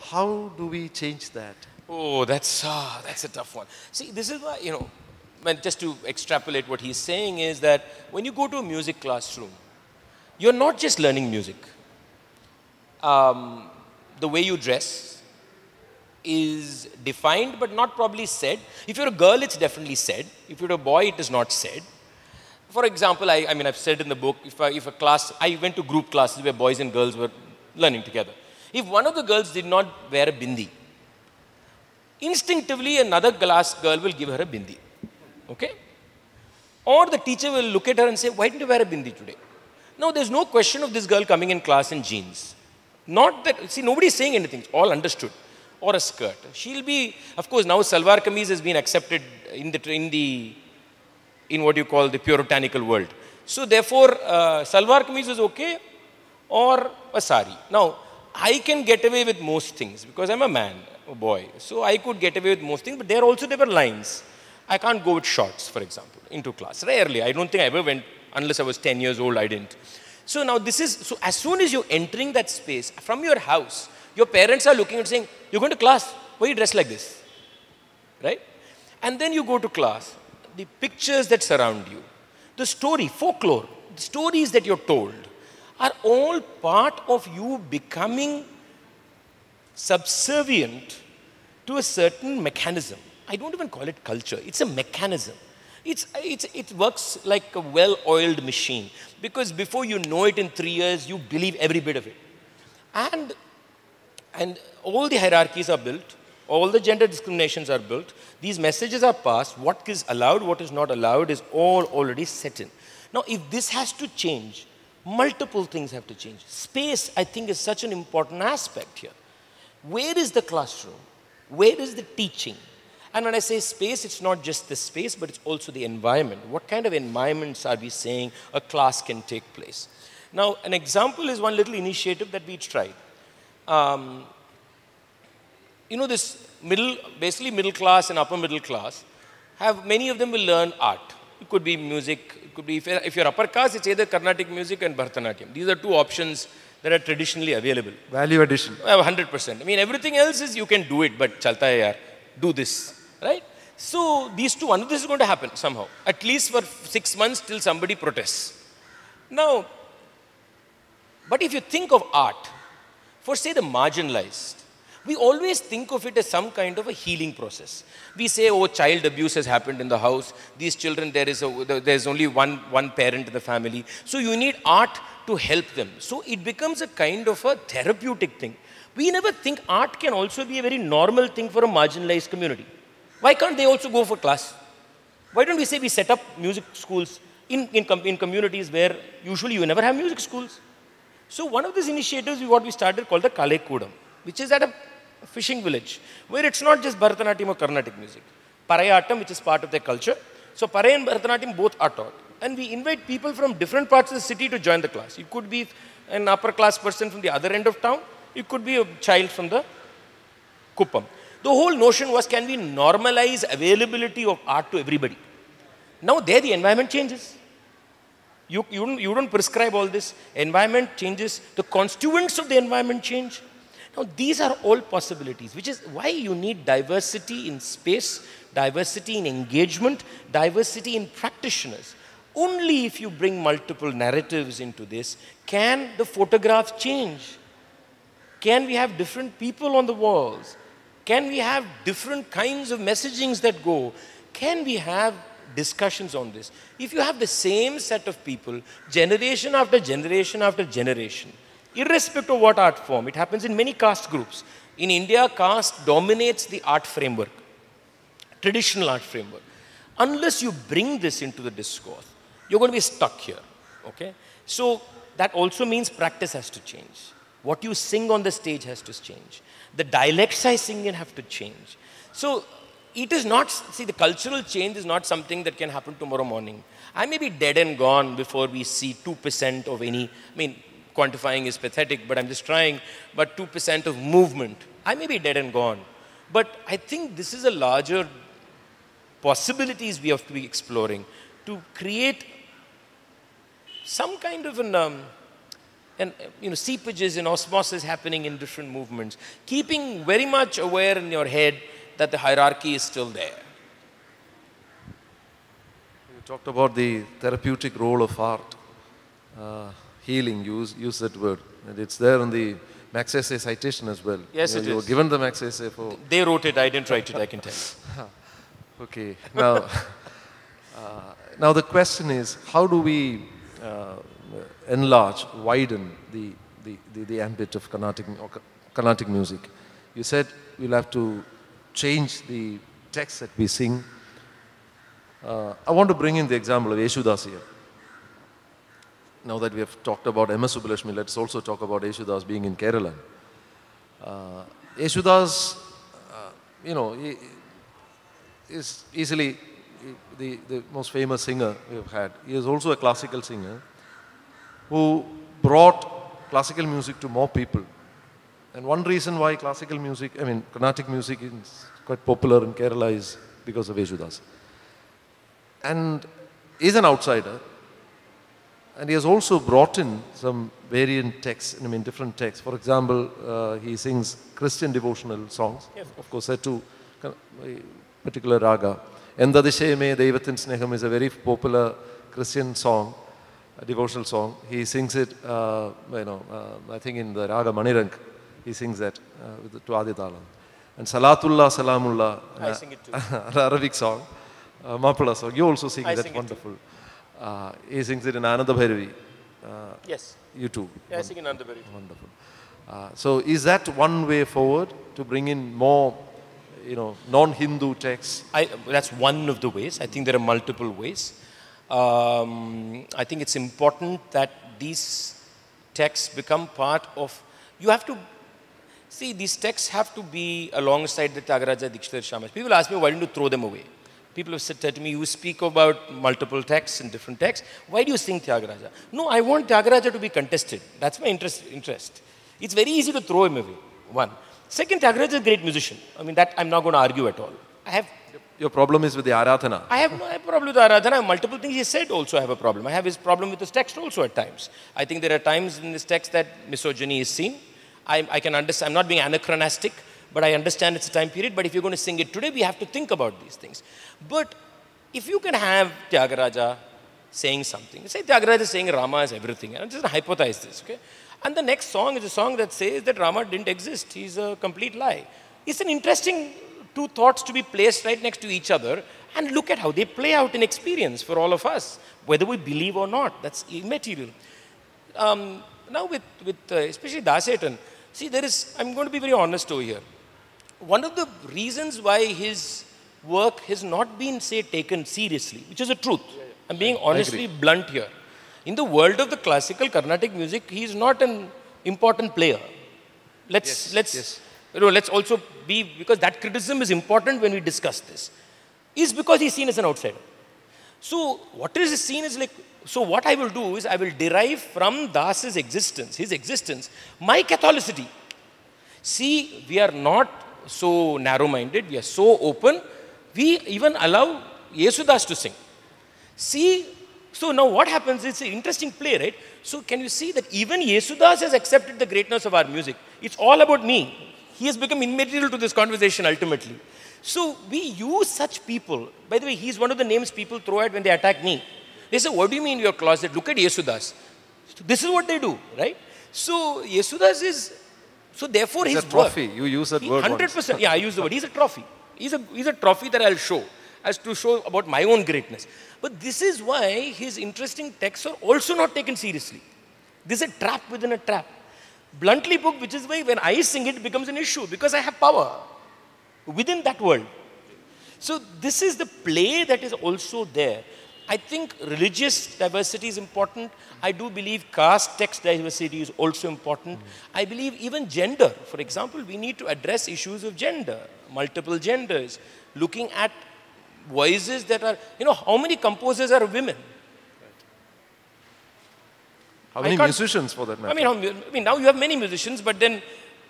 How do we change that? Oh, that's, uh, that's a tough one. See, this is why, you know, and just to extrapolate what he's saying is that when you go to a music classroom, you're not just learning music. Um, the way you dress is defined but not probably said. If you're a girl, it's definitely said. If you're a boy, it is not said. For example, I, I mean, I've said in the book, if, I, if a class, I went to group classes where boys and girls were learning together. If one of the girls did not wear a bindi, instinctively another class girl will give her a bindi. Okay? Or the teacher will look at her and say, why didn't you wear a bindi today? Now, there's no question of this girl coming in class in jeans. Not that, see, nobody's saying anything. It's all understood. Or a skirt. She'll be, of course, now salwar kameez has been accepted in the, in the, in what you call the puritanical world. So, therefore, uh, salwar kameez is okay or a sari. Now, I can get away with most things because I'm a man, a boy. So, I could get away with most things, but there also there were lines. I can't go with shorts, for example, into class. Rarely. I don't think I ever went, unless I was 10 years old, I didn't. So now this is, so as soon as you're entering that space from your house, your parents are looking and saying, you're going to class, why you dressed like this? Right? And then you go to class, the pictures that surround you, the story, folklore, the stories that you're told are all part of you becoming subservient to a certain mechanism. I don't even call it culture, it's a mechanism. It's, it's, it works like a well-oiled machine because before you know it in three years, you believe every bit of it. And, and all the hierarchies are built, all the gender discriminations are built, these messages are passed, what is allowed, what is not allowed is all already set in. Now, if this has to change, multiple things have to change. Space, I think, is such an important aspect here. Where is the classroom? Where is the teaching? And when I say space, it's not just the space, but it's also the environment. What kind of environments are we saying a class can take place? Now, an example is one little initiative that we tried. Um, you know, this middle, basically middle class and upper middle class, have many of them will learn art. It could be music, it could be, if you're upper class, it's either Carnatic music and Bharatanatyam. These are two options that are traditionally available. Value addition. 100%. I mean, everything else is you can do it, but chalta hai yaar, do this right? So these two, one of this is going to happen somehow, at least for six months till somebody protests. Now, but if you think of art, for say the marginalized, we always think of it as some kind of a healing process. We say, oh, child abuse has happened in the house. These children, there is, a, there is only one, one parent in the family. So you need art to help them. So it becomes a kind of a therapeutic thing. We never think art can also be a very normal thing for a marginalized community. Why can't they also go for class? Why don't we say we set up music schools in, in, com in communities where usually you never have music schools? So one of these initiatives we what we started called the Kale Kudam, which is at a fishing village, where it's not just Bharatanatyam or Carnatic music. Parayatam, which is part of their culture. So Paray and Bharatanatyam both are taught. And we invite people from different parts of the city to join the class. It could be an upper class person from the other end of town. It could be a child from the Kuppam. The whole notion was can we normalize availability of art to everybody? Now there the environment changes. You, you, don't, you don't prescribe all this. Environment changes. The constituents of the environment change. Now these are all possibilities, which is why you need diversity in space, diversity in engagement, diversity in practitioners. Only if you bring multiple narratives into this can the photographs change. Can we have different people on the walls? Can we have different kinds of messagings that go? Can we have discussions on this? If you have the same set of people, generation after generation after generation, irrespective of what art form, it happens in many caste groups. In India, caste dominates the art framework, traditional art framework. Unless you bring this into the discourse, you're going to be stuck here. Okay? So that also means practice has to change. What you sing on the stage has to change. The dialects I sing in have to change. So it is not, see, the cultural change is not something that can happen tomorrow morning. I may be dead and gone before we see 2% of any, I mean, quantifying is pathetic, but I'm just trying, but 2% of movement. I may be dead and gone. But I think this is a larger possibilities we have to be exploring to create some kind of an um, and you know, seepages and osmosis happening in different movements, keeping very much aware in your head that the hierarchy is still there. You talked about the therapeutic role of art, uh, healing, use, use that word. And it's there in the Max Essay citation as well. Yes, you, it you is. were given the Max Essay for... They wrote it, I didn't write it, I can tell (laughs) okay, now, (laughs) uh, now the question is, how do we uh, uh, enlarge, widen the, the, the, the ambit of Carnatic, Carnatic music. You said we'll have to change the text that we sing. Uh, I want to bring in the example of Yeshudas here. Now that we have talked about M.S. Subbulakshmi, let's also talk about Yeshudas being in Kerala. Uh, Yeshudas, uh, you know, he, he is easily the, the most famous singer we've had. He is also a classical singer who brought classical music to more people. And one reason why classical music, I mean, Carnatic music is quite popular in Kerala is because of Yeshudas. And he's an outsider. And he has also brought in some variant texts, I mean, different texts. For example, uh, he sings Christian devotional songs. Yes. Of course, that too, uh, particular raga. Endadisheme Devatin Sneham is a very popular Christian song devotional song. He sings it, uh, you know, uh, I think in the Raga Manirang, he sings that uh, with, to Adi Talam. And Salatullah Salamullah, I uh, sing it too. an (laughs) Arabic song, uh, Mapala song. You also sing I that, sing wonderful. Uh, he sings it in Ananda Bhairavi. Uh, yes. You too. Yeah, I sing in Ananda Bhairavi. Wonderful. Uh, so is that one way forward to bring in more you know, non-Hindu texts? I, that's one of the ways. I think there are multiple ways. Um, I think it's important that these texts become part of, you have to, see these texts have to be alongside the Tagaraja Dikshitar Shamash. People ask me, why don't you throw them away? People have said to me, you speak about multiple texts and different texts. Why do you sing Tyagaraja? No, I want Tyagaraja to be contested. That's my interest. interest. It's very easy to throw him away, one. Second, Tyagaraja is a great musician. I mean, that I'm not going to argue at all. I have your problem is with the Aradhana. I have no problem with Aradhana. Multiple things he said also I have a problem. I have his problem with this text also at times. I think there are times in this text that misogyny is seen. I, I can understand. I'm not being anachronistic, but I understand it's a time period. But if you're going to sing it today, we have to think about these things. But if you can have Tyagaraja saying something, say Tyagaraja saying Rama is everything. I'm just hypothesize this, okay? And the next song is a song that says that Rama didn't exist. He's a complete lie. It's an interesting two thoughts to be placed right next to each other and look at how they play out in experience for all of us, whether we believe or not. That's immaterial. Um, now, with, with uh, especially Dasetan, see, there is, I'm going to be very honest over here. One of the reasons why his work has not been, say, taken seriously, which is a truth. I'm being honestly blunt here. In the world of the classical Carnatic music, he is not an important player. Let's, yes, let's, yes you know, let's also be, because that criticism is important when we discuss this, is because he's seen as an outsider. So what is seen is like, so what I will do is I will derive from Das's existence, his existence, my Catholicity. See, we are not so narrow-minded, we are so open, we even allow Yesudas to sing. See, so now what happens, it's an interesting play, right? So can you see that even Yesudas has accepted the greatness of our music. It's all about me he has become immaterial to this conversation ultimately. So we use such people. By the way, he's one of the names people throw at when they attack me. They say, what do you mean your closet? Look at Yesudas. This is what they do, right? So Yesudas is, so therefore he's a trophy. Work, you use that word 100%. yeah, I use the word. He's a trophy. He's a, he's a trophy that I'll show as to show about my own greatness. But this is why his interesting texts are also not taken seriously. This is a trap within a trap bluntly book, which is why when I sing it, it becomes an issue because I have power within that world. So this is the play that is also there. I think religious diversity is important. I do believe caste text diversity is also important. Mm. I believe even gender, for example, we need to address issues of gender, multiple genders, looking at voices that are, you know, how many composers are women? How many musicians for that matter? I mean, I mean, now you have many musicians, but then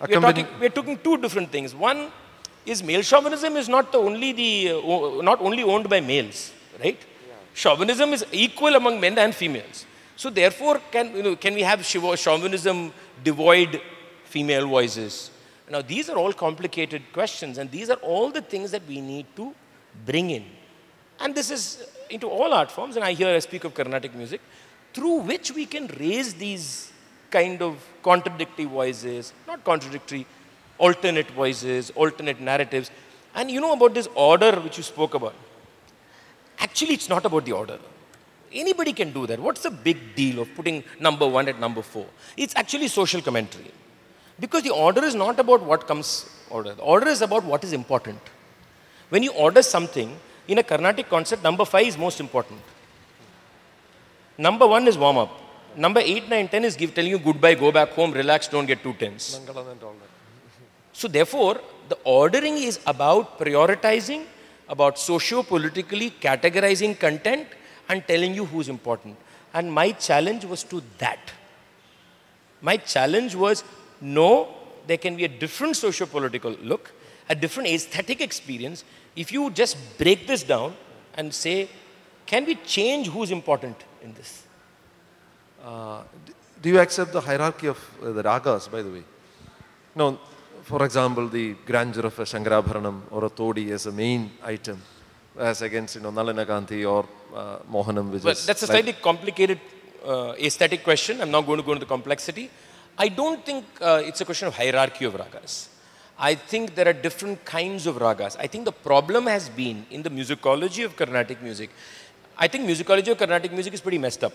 we're talking, we're talking two different things. One is male chauvinism is not the only the uh, not only owned by males, right? Yeah. Chauvinism is equal among men and females. So therefore, can you know, can we have chauvinism devoid female voices? Now these are all complicated questions, and these are all the things that we need to bring in. And this is into all art forms. And I hear I speak of Carnatic music through which we can raise these kind of contradictory voices, not contradictory, alternate voices, alternate narratives. And you know about this order which you spoke about. Actually, it's not about the order. Anybody can do that. What's the big deal of putting number one at number four? It's actually social commentary. Because the order is not about what comes order. The order is about what is important. When you order something, in a Carnatic concert, number five is most important. Number one is warm up. Number eight, nine, ten is give, telling you goodbye, go back home, relax, don't get too tense. so therefore, the ordering is about prioritizing, about socio-politically categorizing content and telling you who's important. And my challenge was to that. My challenge was, no, there can be a different socio-political look, a different aesthetic experience. If you just break this down and say, can we change who's important in this? Uh, do you accept the hierarchy of uh, the ragas, by the way? No, for example, the grandeur of a Shankarabharanam or a Todi as a main item, as against, you know, Nalanakanti or uh, Mohanam, which well, is... that's a slightly like complicated uh, aesthetic question. I'm not going to go into the complexity. I don't think uh, it's a question of hierarchy of ragas. I think there are different kinds of ragas. I think the problem has been in the musicology of Carnatic music I think musicology of Carnatic music is pretty messed up.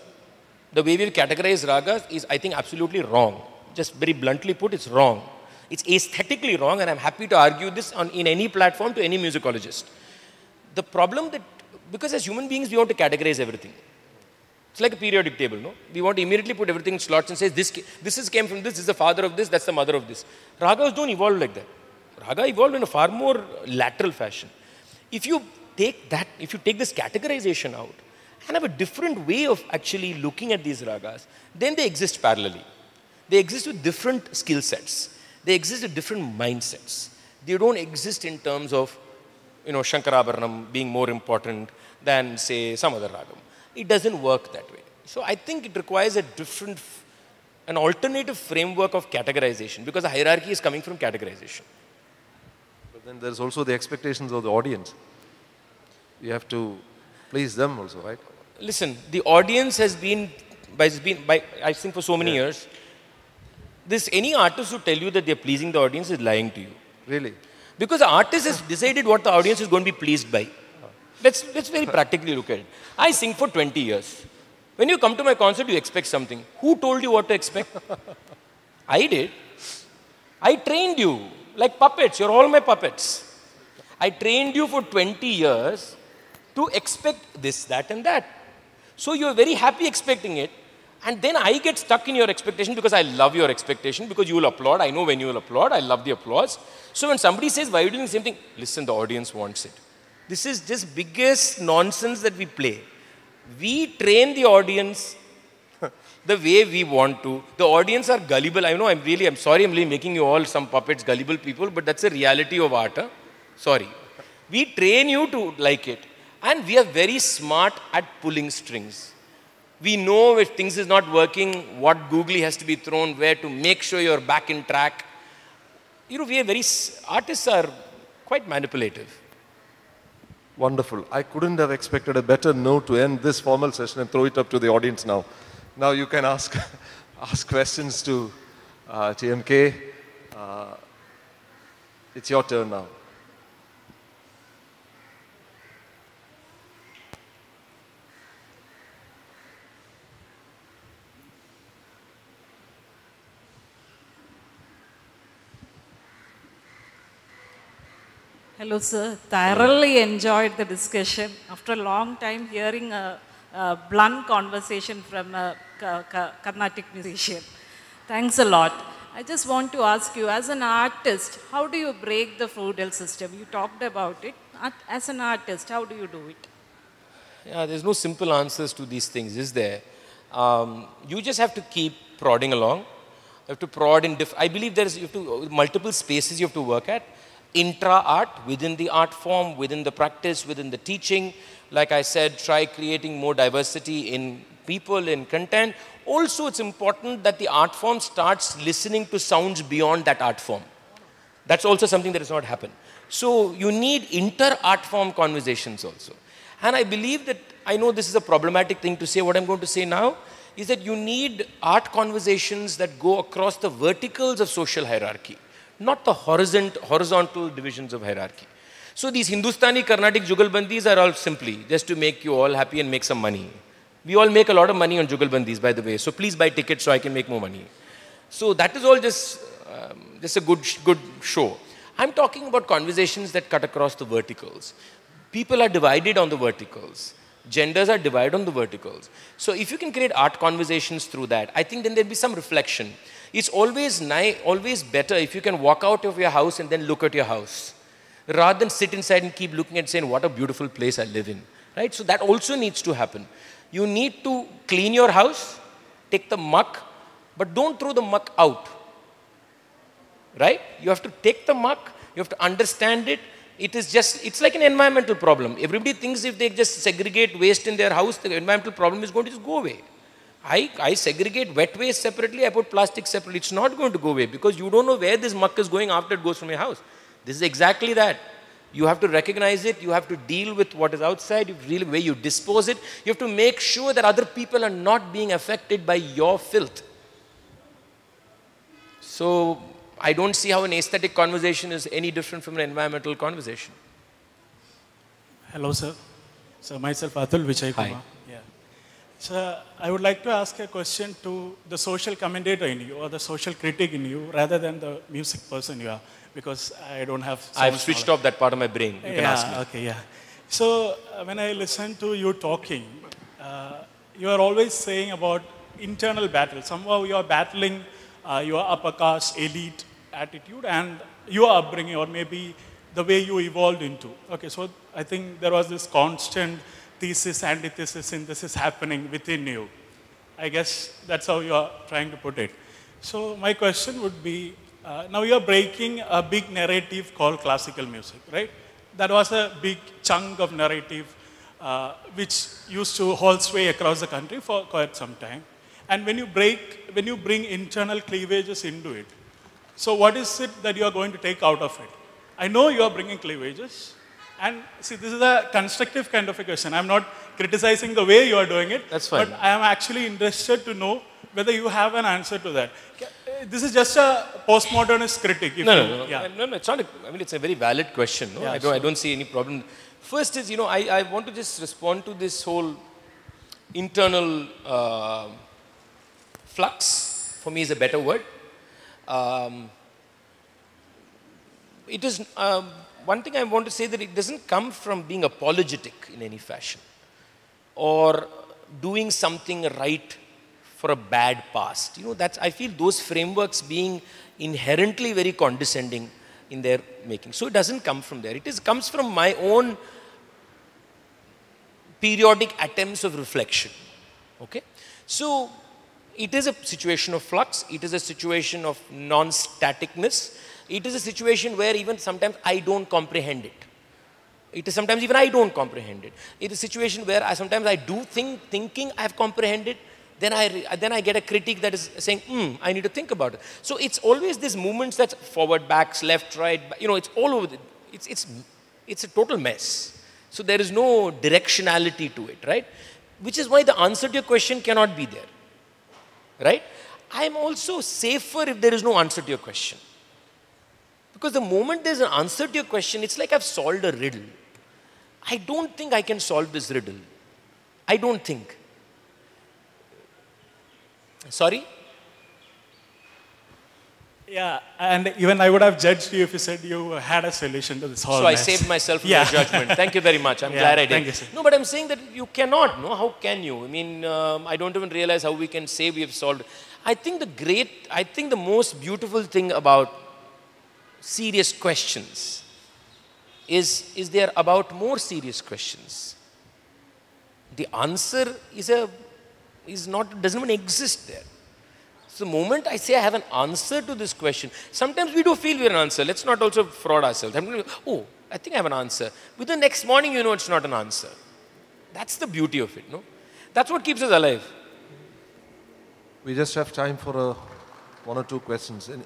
The way we've categorized ragas is, I think, absolutely wrong. Just very bluntly put, it's wrong. It's aesthetically wrong, and I'm happy to argue this on, in any platform to any musicologist. The problem that, because as human beings, we want to categorize everything. It's like a periodic table, no? We want to immediately put everything in slots and say, this, this is came from this, this is the father of this, that's the mother of this. Ragas don't evolve like that. Raga evolved in a far more lateral fashion. If you take that, if you take this categorization out and have a different way of actually looking at these ragas, then they exist parallelly. They exist with different skill sets. They exist with different mindsets. They don't exist in terms of, you know, Shankarabharanam being more important than, say, some other ragam. It doesn't work that way. So I think it requires a different, an alternative framework of categorization because the hierarchy is coming from categorization. But then there's also the expectations of the audience. You have to please them also, right? Listen, the audience has been, has been by, I think for so many yeah. years, this any artist who tell you that they're pleasing the audience is lying to you. Really? Because the artist has decided what the audience is going to be pleased by. Let's, let's very practically look at it. I sing for 20 years. When you come to my concert, you expect something. Who told you what to expect? (laughs) I did. I trained you like puppets. You're all my puppets. I trained you for 20 years to expect this, that, and that. So you're very happy expecting it. And then I get stuck in your expectation because I love your expectation because you will applaud. I know when you will applaud. I love the applause. So when somebody says, why are you doing the same thing? Listen, the audience wants it. This is just biggest nonsense that we play. We train the audience (laughs) the way we want to. The audience are gullible. I know I'm really, I'm sorry I'm really making you all some puppets, gullible people, but that's the reality of art. Huh? Sorry. We train you to like it. And we are very smart at pulling strings. We know if things is not working, what googly has to be thrown where to make sure you're back in track. You know, we are very, artists are quite manipulative. Wonderful. I couldn't have expected a better note to end this formal session and throw it up to the audience now. Now you can ask, (laughs) ask questions to uh, TMK. Uh, it's your turn now. Hello, sir. Thoroughly enjoyed the discussion. After a long time hearing a, a blunt conversation from a, Carnatic musician. Thanks a lot. I just want to ask you, as an artist, how do you break the feudal system? You talked about it. As an artist, how do you do it? Yeah, there's no simple answers to these things, is there? Um, you just have to keep prodding along. You have to prod in diff I believe there's you have to, multiple spaces you have to work at intra art, within the art form, within the practice, within the teaching. Like I said, try creating more diversity in people, in content. Also, it's important that the art form starts listening to sounds beyond that art form. That's also something that has not happened. So, you need inter art form conversations also. And I believe that, I know this is a problematic thing to say, what I'm going to say now is that you need art conversations that go across the verticals of social hierarchy not the horizontal divisions of hierarchy. So these Hindustani Carnatic Jugalbandis are all simply just to make you all happy and make some money. We all make a lot of money on Jugalbandis, by the way. So please buy tickets so I can make more money. So that is all just, um, just a good, good show. I'm talking about conversations that cut across the verticals. People are divided on the verticals genders are divided on the verticals. So if you can create art conversations through that, I think then there'd be some reflection. It's always nice, always better if you can walk out of your house and then look at your house, rather than sit inside and keep looking and saying, "What a beautiful place I live in." Right? So that also needs to happen. You need to clean your house, take the muck, but don't throw the muck out. Right? You have to take the muck. You have to understand it it is just, it's like an environmental problem. Everybody thinks if they just segregate waste in their house, the environmental problem is going to just go away. I, I segregate wet waste separately, I put plastic separately. It's not going to go away because you don't know where this muck is going after it goes from your house. This is exactly that. You have to recognize it. You have to deal with what is outside. You really where you dispose it. You have to make sure that other people are not being affected by your filth. So I don't see how an aesthetic conversation is any different from an environmental conversation. Hello, sir. So myself, Atul Vijay Kumar. Hi. Yeah. So I would like to ask a question to the social commentator in you or the social critic in you rather than the music person you are because I don't have... So I've switched knowledge. off that part of my brain. You yeah, can ask me. Okay, yeah. So uh, when I listen to you talking, uh, you are always saying about internal battle. Somehow you are battling uh, your upper caste, elite, attitude and your upbringing or maybe the way you evolved into. Okay, so I think there was this constant thesis, antithesis, synthesis happening within you. I guess that's how you are trying to put it. So my question would be, uh, now you're breaking a big narrative called classical music, right? That was a big chunk of narrative uh, which used to hold sway across the country for quite some time. And when you break, when you bring internal cleavages into it, so what is it that you are going to take out of it? I know you are bringing cleavages. And see, this is a constructive kind of a question. I'm not criticizing the way you are doing it. That's fine. But I am actually interested to know whether you have an answer to that. Uh, this is just a postmodernist critique. No, no, no, yeah. no, no, It's not. A, I mean, it's a very valid question. No? Yeah, I don't. Sure. I don't see any problem. First is, you know, I, I want to just respond to this whole internal uh, flux. For me, is a better word. Um, it is um, one thing I want to say that it doesn't come from being apologetic in any fashion or doing something right for a bad past. You know, that's I feel those frameworks being inherently very condescending in their making. So it doesn't come from there. It is comes from my own periodic attempts of reflection. Okay, so it is a situation of flux. It is a situation of non-staticness. It is a situation where even sometimes I don't comprehend it. It is sometimes even I don't comprehend it. It is a situation where I sometimes I do think, thinking I have comprehended, then I, then I get a critique that is saying, hmm, I need to think about it. So it's always these movements that's forward, backs, left, right, you know, it's all over, the, it's, it's, it's a total mess. So there is no directionality to it, right? Which is why the answer to your question cannot be there right? I'm also safer if there is no answer to your question. Because the moment there's an answer to your question, it's like I've solved a riddle. I don't think I can solve this riddle. I don't think. Sorry? Yeah, and even I would have judged you if you said you had a solution to this whole So mess. I saved myself from yeah. your judgment. Thank you very much. I'm yeah, glad I did. You, no, but I'm saying that you cannot. No, how can you? I mean, um, I don't even realize how we can say we have solved. I think the great, I think the most beautiful thing about serious questions is is there about more serious questions. The answer is a is not doesn't even exist there. So the moment I say I have an answer to this question, sometimes we do feel we have an answer. Let's not also fraud ourselves. oh, I think I have an answer. But the next morning, you know it's not an answer. That's the beauty of it, no? That's what keeps us alive. We just have time for a, uh, one or two questions. Any,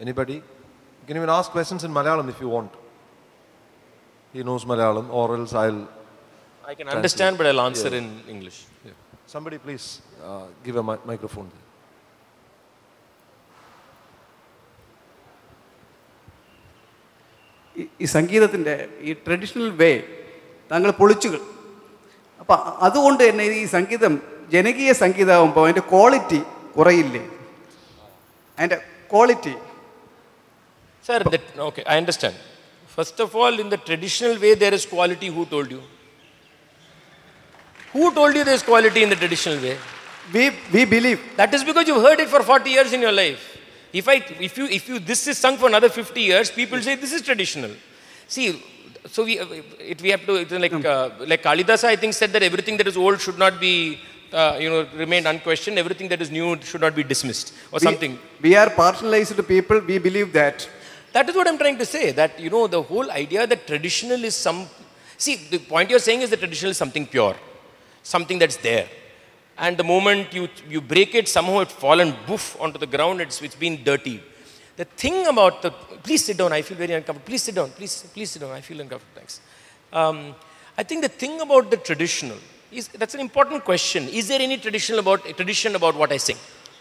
anybody? You can even ask questions in Malayalam if you want. He knows Malayalam, or else I'll. I can translate. understand, but I'll answer yeah. in English. Yeah. Somebody, please uh, give a mi microphone. ഈ സംഗീതത്തിൻ്റെ ഈ traditional way താങ്കൾ പൊളിച്ചുകൾ അപ്പം അതുകൊണ്ട് തന്നെ ഈ സംഗീതം ജനകീയ സംഗീതമാകുമ്പോൾ അതിൻ്റെ ക്വാളിറ്റി കുറയില്ലേ അതിൻ്റെ quality sir okay I understand first of all in the traditional way there is quality who told you who told you there is quality in the traditional way we we believe that is because you heard it for forty years in your life If, I, if, you, if you, this is sung for another 50 years, people say this is traditional. See, so we, uh, it, we have to, it's like, hmm. uh, like Kalidasa, I think, said that everything that is old should not be, uh, you know, remained unquestioned. Everything that is new should not be dismissed or we, something. We are to people. We believe that. That is what I'm trying to say. That, you know, the whole idea that traditional is some... See, the point you're saying is that traditional is something pure. Something that's there and the moment you, you break it, somehow it's fallen boof onto the ground, it's, it's been dirty. The thing about the, please sit down, I feel very uncomfortable. Please sit down, please, please sit down, I feel uncomfortable, thanks. Um, I think the thing about the traditional, is, that's an important question. Is there any traditional about, tradition about what I sing?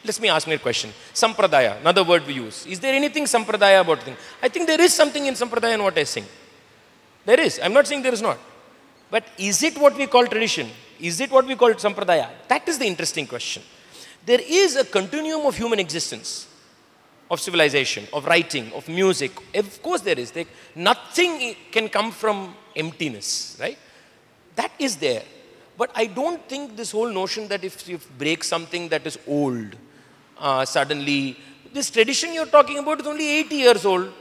Let me ask me a question. Sampradaya, another word we use. Is there anything sampradaya about thing? I think there is something in sampradaya in what I sing. There is. I'm not saying there is not. But is it what we call tradition? Is it what we call sampradaya? That is the interesting question. There is a continuum of human existence, of civilization, of writing, of music. Of course, there is. They, nothing can come from emptiness, right? That is there. But I don't think this whole notion that if you break something that is old, uh, suddenly, this tradition you're talking about is only 80 years old.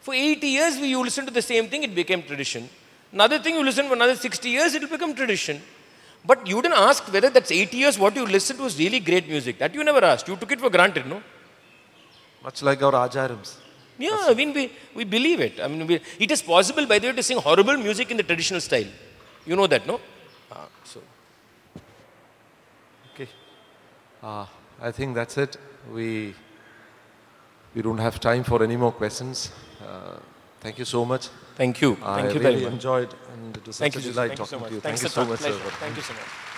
For 80 years, we, you listen to the same thing, it became tradition. Another thing you listen for another 60 years, it will become tradition. But you didn't ask whether that's 80 years what you listened was really great music. That you never asked. You took it for granted, no? Much like our ajarams. Yeah, that's I mean, we, we believe it. I mean, we, it is possible, by the way, to sing horrible music in the traditional style. You know that, no? Ah, so. Okay. Uh, I think that's it. We, we don't have time for any more questions. Uh, thank you so much. Thank you. I Thank you really very much. enjoyed and it was such Thank a delight talking so to you. Thank, you so much. Thank you so much.